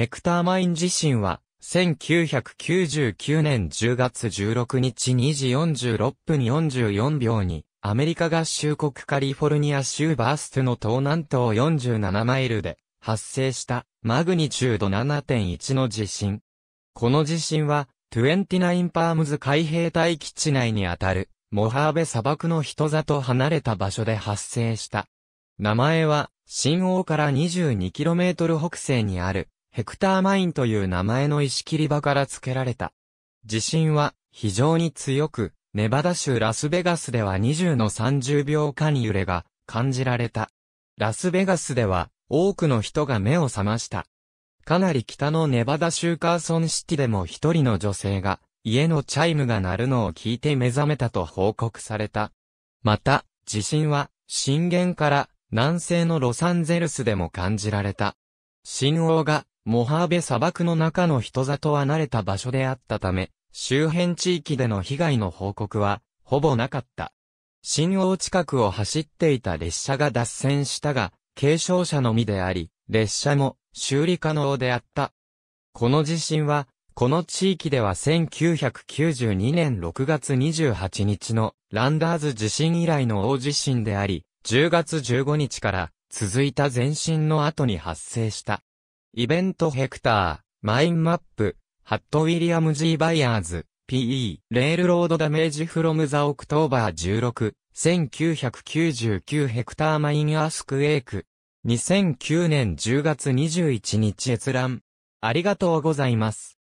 ヘクター・マイン自身は、1999年10月16日2時46分44秒に、アメリカ合衆国カリフォルニア州バーストの東南東47マイルで発生したマグニチュード7.1の地震。この地震は29パームズ海兵隊基地内にあたるモハーベ砂漠の人里離れた場所で発生した。名前は新王から 22km 北西にあるヘクターマインという名前の石切り場から付けられた。地震は非常に強く、ネバダ州ラスベガスでは20の30秒間揺れが感じられた。ラスベガスでは多くの人が目を覚ました。かなり北のネバダ州カーソンシティでも一人の女性が家のチャイムが鳴るのを聞いて目覚めたと報告された。また、地震は震源から南西のロサンゼルスでも感じられた。信号がモハーベ砂漠の中の人里は慣れた場所であったため、周辺地域での被害の報告は、ほぼなかった。新王近くを走っていた列車が脱線したが、軽傷者のみであり、列車も修理可能であった。この地震は、この地域では1992年6月28日のランダーズ地震以来の大地震であり、10月15日から続いた前震の後に発生した。イベントヘクター、マインマップ、ハット・ウィリアム・ G・ バイアーズ、PE、レールロード・ダメージ・フロム・ザ・オクトーバー16、1999ヘクター・マイン・アスク・エイク、2009年10月21日閲覧。ありがとうございます。